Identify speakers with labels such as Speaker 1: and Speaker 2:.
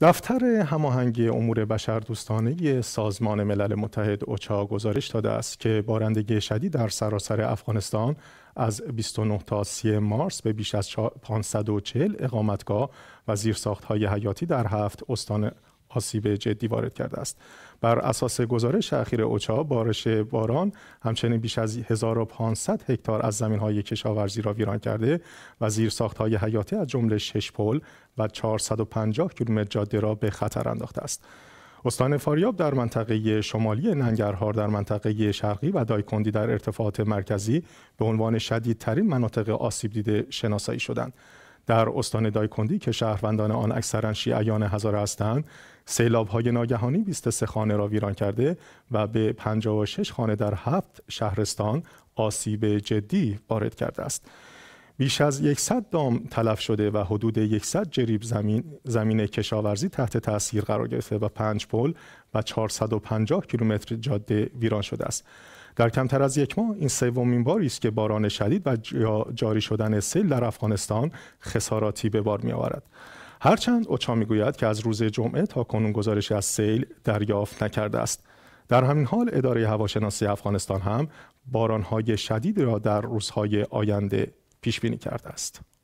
Speaker 1: دفتر هماهنگی امور بشردوستانه سازمان ملل متحد اوچا گزارش داده است که بارندگی شدید در سراسر افغانستان از 29 تا 30 مارس به بیش از 540 اقامتگاه و زیرساخت‌های حیاتی در هفت استان آسیب جدی وارد کرده است بر اساس گزارش اخیر اوچا بارش باران همچنین بیش از 1500 هکتار از زمین های کشاورزی را ویران کرده و زیر ساخت های حیاتی از جمله 6 پل و 450 کیلومتر جاده را به خطر انداخته است استان فاریاب در منطقه شمالی ننگرهار در منطقه شرقی و دایکندی در ارتفاعات مرکزی به عنوان شدیدترین مناطق آسیب دیده شناسایی شدند در استان دایکندی که شهروندان آن اکثرا شیعیان هزاره هستند سیلاب های ناگهانی 23 خانه را ویران کرده و به 56 خانه در هفت شهرستان آسیب جدی وارد کرده است بیش از 100 دام تلف شده و حدود 100 جریب زمین زمین کشاورزی تحت تاثیر قرار گرفته و 5 پل و 450 کیلومتر جاده ویران شده است در کمتر از یک ماه این سومین باری است که باران شدید و جاری شدن سیل در افغانستان خساراتی به بار آورد. هرچند اوچا میگوید که از روز جمعه تا کنون گزارشی از سیل دریافت نکرده است در همین حال اداره هواشناسی افغانستان هم بارانهای شدید را در روزهای آینده پیش بینی کرده است